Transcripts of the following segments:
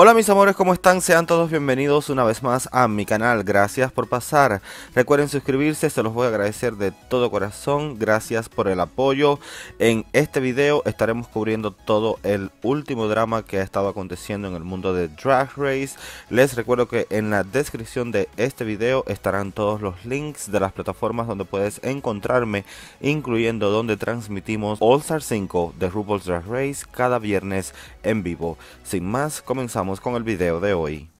Hola mis amores, ¿cómo están? Sean todos bienvenidos una vez más a mi canal. Gracias por pasar. Recuerden suscribirse, se los voy a agradecer de todo corazón. Gracias por el apoyo. En este video estaremos cubriendo todo el último drama que ha estado aconteciendo en el mundo de Drag Race. Les recuerdo que en la descripción de este video estarán todos los links de las plataformas donde puedes encontrarme, incluyendo donde transmitimos All Star 5 de RuPaul's Drag Race cada viernes en vivo. Sin más, comenzamos con el video de hoy.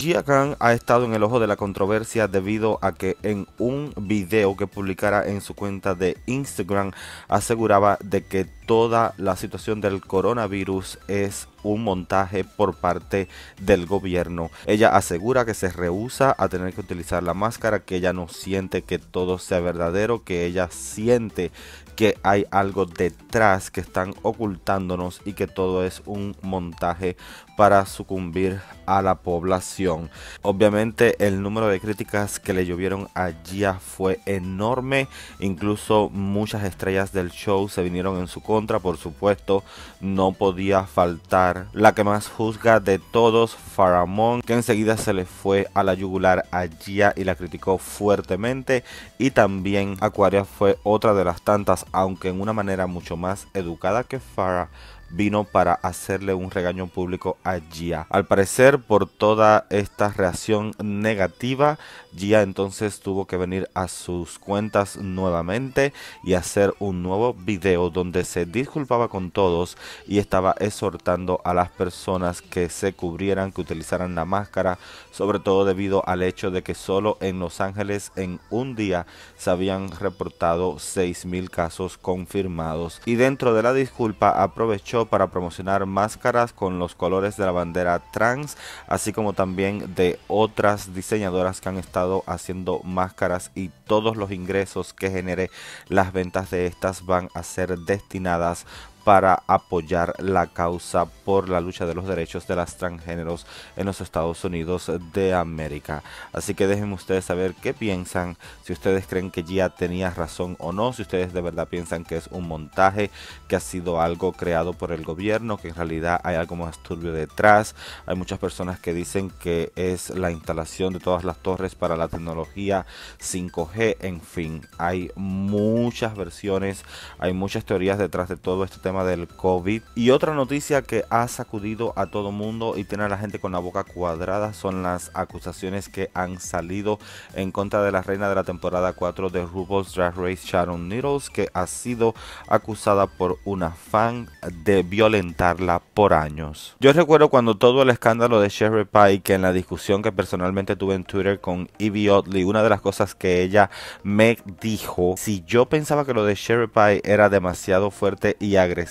Gia Khan ha estado en el ojo de la controversia debido a que en un video que publicara en su cuenta de Instagram aseguraba de que toda la situación del coronavirus es un montaje por parte del gobierno. Ella asegura que se rehúsa a tener que utilizar la máscara, que ella no siente que todo sea verdadero, que ella siente que hay algo detrás que están ocultándonos y que todo es un montaje para sucumbir a la población. Obviamente el número de críticas que le llovieron allí fue enorme, incluso muchas estrellas del show se vinieron en su contra por supuesto, no podía faltar la que más juzga de todos, Faramón, que enseguida se le fue a la yugular a Gia y la criticó fuertemente. Y también Aquaria fue otra de las tantas, aunque en una manera mucho más educada que Fara vino para hacerle un regaño público a Gia. Al parecer, por toda esta reacción negativa, Gia entonces tuvo que venir a sus cuentas nuevamente y hacer un nuevo video donde se disculpaba con todos y estaba exhortando a las personas que se cubrieran, que utilizaran la máscara, sobre todo debido al hecho de que solo en Los Ángeles en un día se habían reportado 6.000 casos confirmados. Y dentro de la disculpa aprovechó para promocionar máscaras con los colores de la bandera trans, así como también de otras diseñadoras que han estado haciendo máscaras y todos los ingresos que genere las ventas de estas van a ser destinadas para apoyar la causa por la lucha de los derechos de las transgéneros en los Estados Unidos de América. Así que déjenme ustedes saber qué piensan, si ustedes creen que ya tenía razón o no, si ustedes de verdad piensan que es un montaje, que ha sido algo creado por el gobierno, que en realidad hay algo más turbio detrás. Hay muchas personas que dicen que es la instalación de todas las torres para la tecnología 5G, en fin, hay muchas versiones, hay muchas teorías detrás de todo este tema del COVID. Y otra noticia que ha sacudido a todo mundo y tiene a la gente con la boca cuadrada son las acusaciones que han salido en contra de la reina de la temporada 4 de RuPaul's Drag Race, Sharon Needles, que ha sido acusada por una fan de violentarla por años. Yo recuerdo cuando todo el escándalo de Sherry que en la discusión que personalmente tuve en Twitter con Evie Otley, una de las cosas que ella me dijo, si yo pensaba que lo de Sherry Pie era demasiado fuerte y agresivo,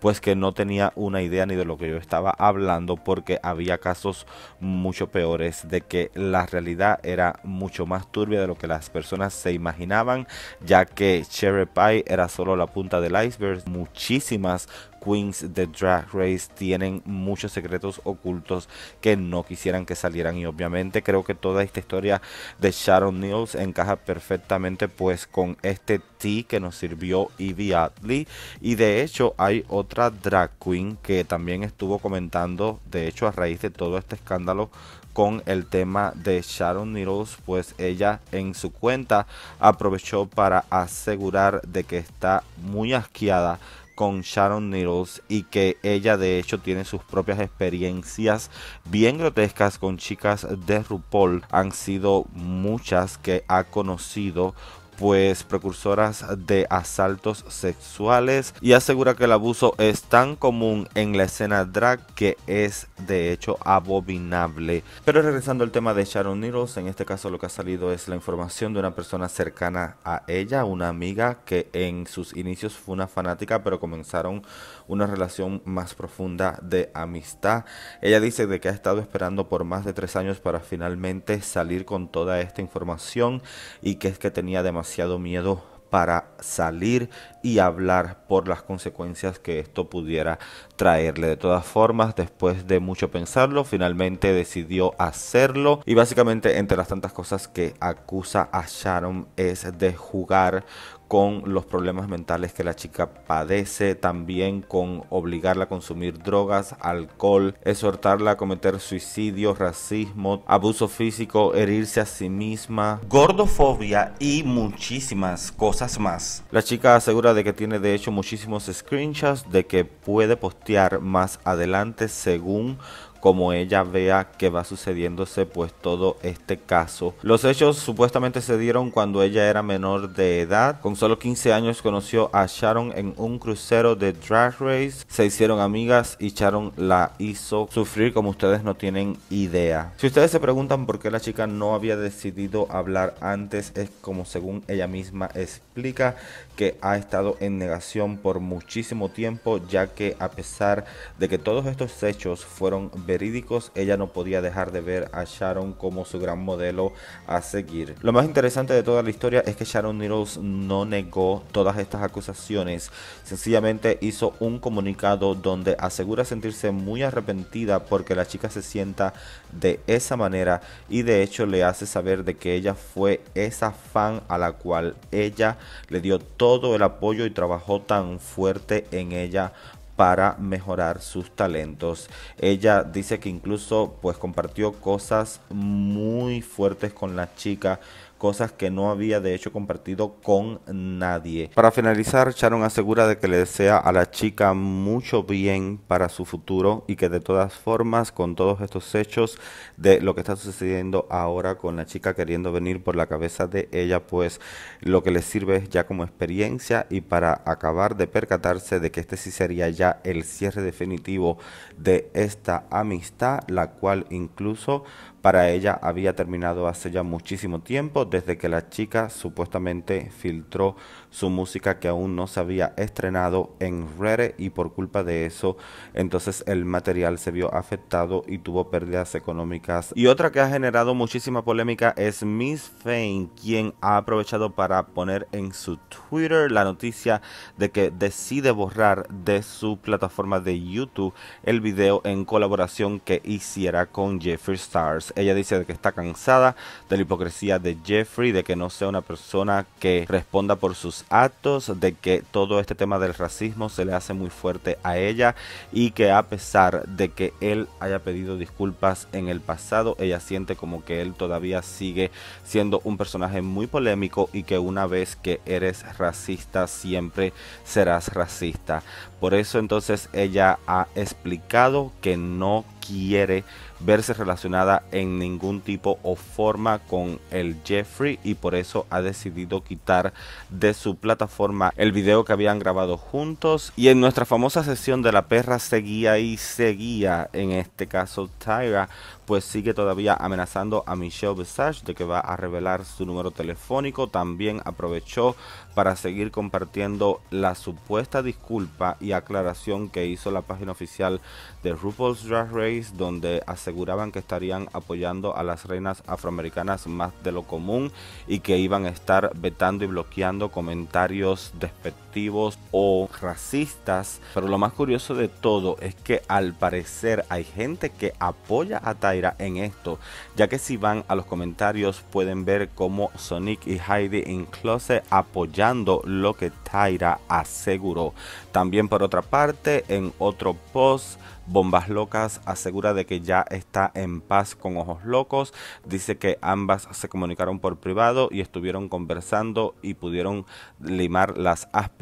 pues que no tenía una idea ni de lo que yo estaba hablando porque había casos mucho peores de que la realidad era mucho más turbia de lo que las personas se imaginaban, ya que Cherry Pie era solo la punta del iceberg, muchísimas queens de Drag Race tienen muchos secretos ocultos que no quisieran que salieran y obviamente creo que toda esta historia de Sharon News encaja perfectamente pues con este tea que nos sirvió Evie Adley y de hecho hay otra drag queen que también estuvo comentando de hecho a raíz de todo este escándalo con el tema de Sharon Needles, pues ella en su cuenta aprovechó para asegurar de que está muy asqueada con Sharon Needles y que ella de hecho tiene sus propias experiencias bien grotescas con chicas de RuPaul. Han sido muchas que ha conocido pues precursoras de asaltos sexuales y asegura que el abuso es tan común en la escena drag que es de hecho abominable. Pero regresando al tema de Sharon Needles, en este caso lo que ha salido es la información de una persona cercana a ella, una amiga que en sus inicios fue una fanática pero comenzaron una relación más profunda de amistad. Ella dice de que ha estado esperando por más de tres años para finalmente salir con toda esta información y que es que tenía demasiado miedo para salir y hablar por las consecuencias que esto pudiera traerle. De todas formas, después de mucho pensarlo, finalmente decidió hacerlo y básicamente entre las tantas cosas que acusa a Sharon es de jugar con los problemas mentales que la chica padece, también con obligarla a consumir drogas, alcohol, exhortarla a cometer suicidio, racismo, abuso físico, herirse a sí misma, gordofobia y muchísimas cosas más. La chica asegura de que tiene de hecho muchísimos screenshots de que puede postear más adelante según como ella vea que va sucediéndose pues todo este caso. Los hechos supuestamente se dieron cuando ella era menor de edad. Con solo 15 años conoció a Sharon en un crucero de drag race. Se hicieron amigas y Sharon la hizo sufrir como ustedes no tienen idea. Si ustedes se preguntan por qué la chica no había decidido hablar antes, es como según ella misma explica que ha estado en negación por muchísimo tiempo ya que a pesar de que todos estos hechos fueron ella no podía dejar de ver a Sharon como su gran modelo a seguir. Lo más interesante de toda la historia es que Sharon Needles no negó todas estas acusaciones, sencillamente hizo un comunicado donde asegura sentirse muy arrepentida porque la chica se sienta de esa manera y de hecho le hace saber de que ella fue esa fan a la cual ella le dio todo el apoyo y trabajó tan fuerte en ella para mejorar sus talentos. Ella dice que incluso pues compartió cosas muy fuertes con la chica cosas que no había de hecho compartido con nadie. Para finalizar, Sharon asegura de que le desea a la chica mucho bien para su futuro y que de todas formas, con todos estos hechos de lo que está sucediendo ahora con la chica queriendo venir por la cabeza de ella, pues lo que le sirve es ya como experiencia y para acabar de percatarse de que este sí sería ya el cierre definitivo de esta amistad, la cual incluso para ella había terminado hace ya muchísimo tiempo desde que la chica supuestamente filtró su música que aún no se había estrenado en Rare y por culpa de eso entonces el material se vio afectado y tuvo pérdidas económicas. Y otra que ha generado muchísima polémica es Miss Fane quien ha aprovechado para poner en su Twitter la noticia de que decide borrar de su plataforma de YouTube el video en colaboración que hiciera con Jeffrey Stars. Ella dice que está cansada de la hipocresía de Jeffrey, de que no sea una persona que responda por sus actos, de que todo este tema del racismo se le hace muy fuerte a ella y que a pesar de que él haya pedido disculpas en el pasado, ella siente como que él todavía sigue siendo un personaje muy polémico y que una vez que eres racista siempre serás racista. Por eso entonces ella ha explicado que no quiere verse relacionada en ningún tipo o forma con el Jeffrey y por eso ha decidido quitar de su plataforma el video que habían grabado juntos y en nuestra famosa sesión de la perra seguía y seguía en este caso Tyra pues sigue todavía amenazando a Michelle Visage de que va a revelar su número telefónico también aprovechó para seguir compartiendo la supuesta disculpa y aclaración que hizo la página oficial de RuPaul's Drag Race donde aseguraban que estarían apoyando a las reinas afroamericanas más de lo común y que iban a estar vetando y bloqueando comentarios despectivos o racistas. Pero lo más curioso de todo es que al parecer hay gente que apoya a Tyra en esto, ya que si van a los comentarios pueden ver cómo Sonic y Heidi en Closet apoyando lo que Tyra aseguró. También por otra parte, en otro post, Bombas Locas asegura de que ya está en paz con Ojos Locos. Dice que ambas se comunicaron por privado y estuvieron conversando y pudieron limar las aspas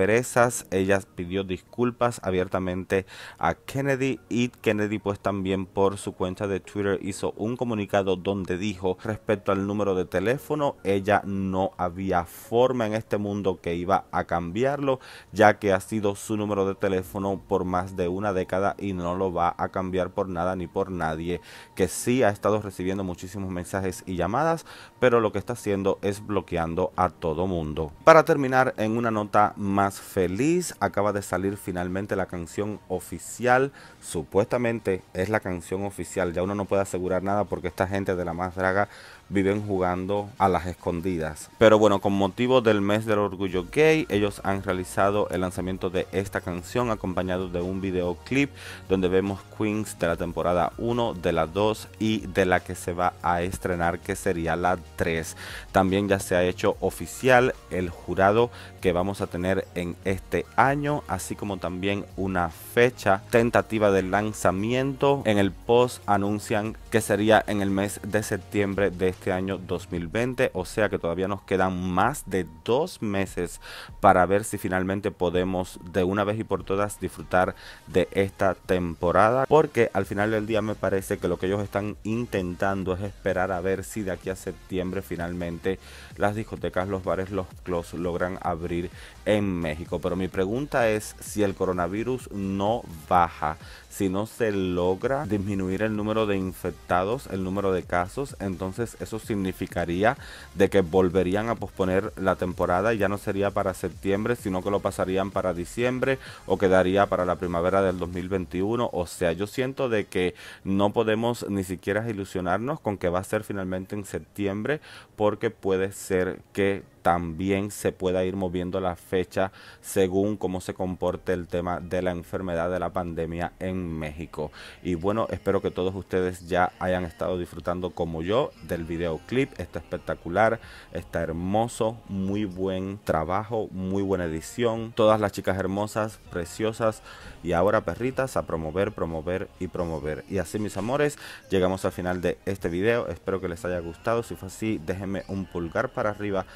ella pidió disculpas abiertamente a Kennedy y Kennedy pues también por su cuenta de Twitter hizo un comunicado donde dijo respecto al número de teléfono, ella no había forma en este mundo que iba a cambiarlo, ya que ha sido su número de teléfono por más de una década y no lo va a cambiar por nada ni por nadie, que sí ha estado recibiendo muchísimos mensajes y llamadas, pero lo que está haciendo es bloqueando a todo mundo. Para terminar en una nota más feliz. Acaba de salir finalmente la canción oficial. Supuestamente es la canción oficial. Ya uno no puede asegurar nada porque esta gente de la más draga viven jugando a las escondidas. Pero bueno, con motivo del mes del orgullo gay, ellos han realizado el lanzamiento de esta canción acompañado de un videoclip donde vemos Queens de la temporada 1, de la 2 y de la que se va a estrenar que sería la 3. También ya se ha hecho oficial el jurado que vamos a tener en este año, así como también una fecha tentativa de lanzamiento. En el post anuncian que sería en el mes de septiembre de este este año 2020, o sea que todavía nos quedan más de dos meses para ver si finalmente podemos de una vez y por todas disfrutar de esta temporada, porque al final del día me parece que lo que ellos están intentando es esperar a ver si de aquí a septiembre finalmente las discotecas, los bares, los clubs logran abrir en México. Pero mi pregunta es si el coronavirus no baja, si no se logra disminuir el número de infectados, el número de casos, entonces eso significaría de que volverían a posponer la temporada y ya no sería para septiembre, sino que lo pasarían para diciembre o quedaría para la primavera del 2021. O sea, yo siento de que no podemos ni siquiera ilusionarnos con que va a ser finalmente en septiembre porque puede ser que también se pueda ir moviendo la fecha según cómo se comporte el tema de la enfermedad de la pandemia en México. Y bueno, espero que todos ustedes ya hayan estado disfrutando como yo del videoclip. Está espectacular, está hermoso, muy buen trabajo, muy buena edición. Todas las chicas hermosas, preciosas y ahora perritas a promover, promover y promover. Y así mis amores, llegamos al final de este video. Espero que les haya gustado. Si fue así, déjenme un pulgar para arriba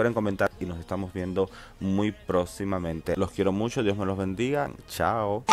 recuerden comentar y nos estamos viendo muy próximamente. Los quiero mucho, Dios me los bendiga. Chao.